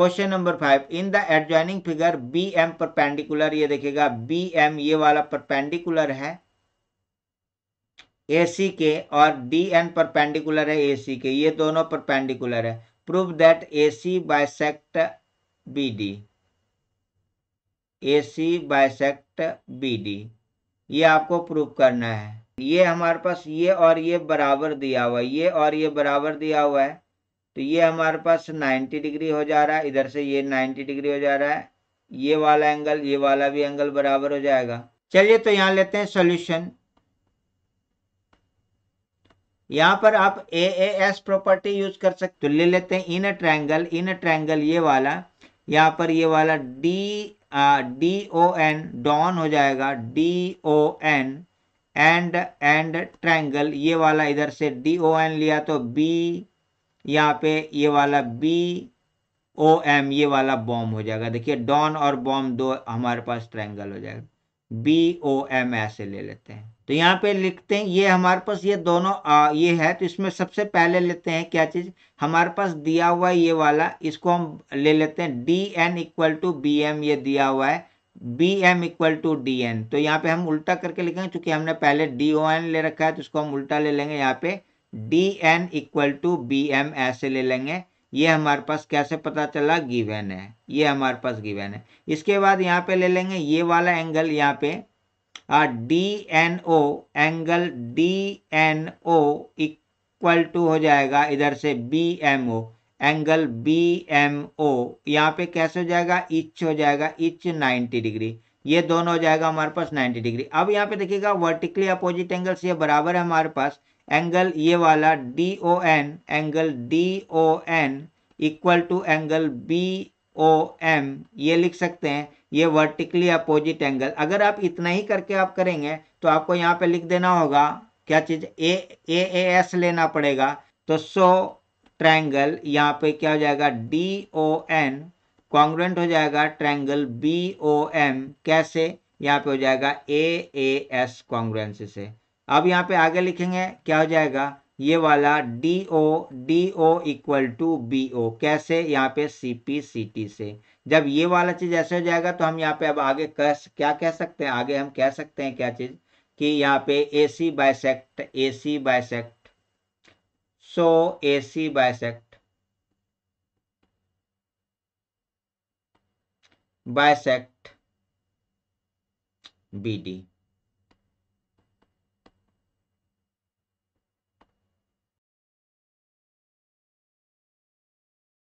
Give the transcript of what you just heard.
question number five in the adjoining figure B M perpendicular ये देखिएगा B M ये वाला परपेंडिकुलर है ए सी के और डी एन परपेंडिकुलर है ए सी के ये दोनों परपेंडिकुलर है prove that A C bisect B D A C bisect B D ये आपको प्रूव करना है ये हमारे पास ये और ये बराबर दिया हुआ है ये और ये बराबर दिया हुआ है तो ये हमारे पास 90 डिग्री हो जा रहा है इधर से ये 90 डिग्री हो जा रहा है ये वाला एंगल ये वाला भी एंगल बराबर हो जाएगा चलिए तो यहां लेते हैं सॉल्यूशन यहां पर आप A A S property use कर सकते तो ले लेते हैं in triangle in a triangle ये वाला यहां पर ये वाला डी डी ओ एन डॉन हो जाएगा D O N and and triangle ये वाला इधर से डी ओ एन लिया तो बी यहाँ पे ये वाला बी ओ एम ये वाला बॉम हो जाएगा देखिए डॉन और बॉम दो हमारे पास ट्रायंगल हो जाएगा बी ओ एम ऐसे ले लेते हैं तो यहाँ पे लिखते हैं ये हमारे पास ये दोनों आ, ये है तो इसमें सबसे पहले लेते हैं क्या चीज़ हमारे पास दिया हुआ ये वाला इसको हम ले लेते हैं D N equal to B M ये दिया हुआ है B M equal to D N तो यहाँ पे हम उल्टा करके लिखेंगे चूंकि हमने पहले डी ओ एन ले रखा है तो इसको हम उल्टा ले लेंगे यहाँ पे D N equal to B M ऐसे ले लेंगे ये हमारे पास कैसे पता चला गिवन है ये हमारे पास गिवन है इसके बाद यहाँ पे ले लेंगे ये वाला एंगल यहाँ पे D N O angle D N O equal to हो जाएगा इधर से B M O angle B M O यहाँ पे कैसे हो जाएगा इच हो जाएगा इच 90 डिग्री ये दोनों हो जाएगा हमारे पास 90 डिग्री अब यहाँ पे देखिएगा वर्टिकली अपोजिट एंगल्स ये बराबर है हमारे पास एंगल ये वाला D O N angle D O N equal to angle B O M ये लिख सकते हैं ये वर्टिकली अपोजिट एंगल अगर आप इतना ही करके आप करेंगे तो आपको यहाँ पे लिख देना होगा क्या चीज़ ए ए ए एस लेना पड़ेगा तो सो ट्रायंगल यहाँ पे क्या हो जाएगा डी ओ एन कॉन्ग्रेंट हो जाएगा ट्रायंगल बी ओ एम कैसे यहाँ पे हो जाएगा ए ए एस कॉन्ग्रेंस से अब यहाँ पे आगे लिखेंगे क्या हो जाएगा ये वाला D O D O equal to B O कैसे यहाँ पे सी पी सी टी से जब ये वाला चीज ऐसे हो जाएगा तो हम यहाँ पे अब आगे कह क्या कह सकते हैं आगे हम कह सकते हैं क्या चीज कि यहाँ पे A C bisect A C bisect so A C bisect bisect B D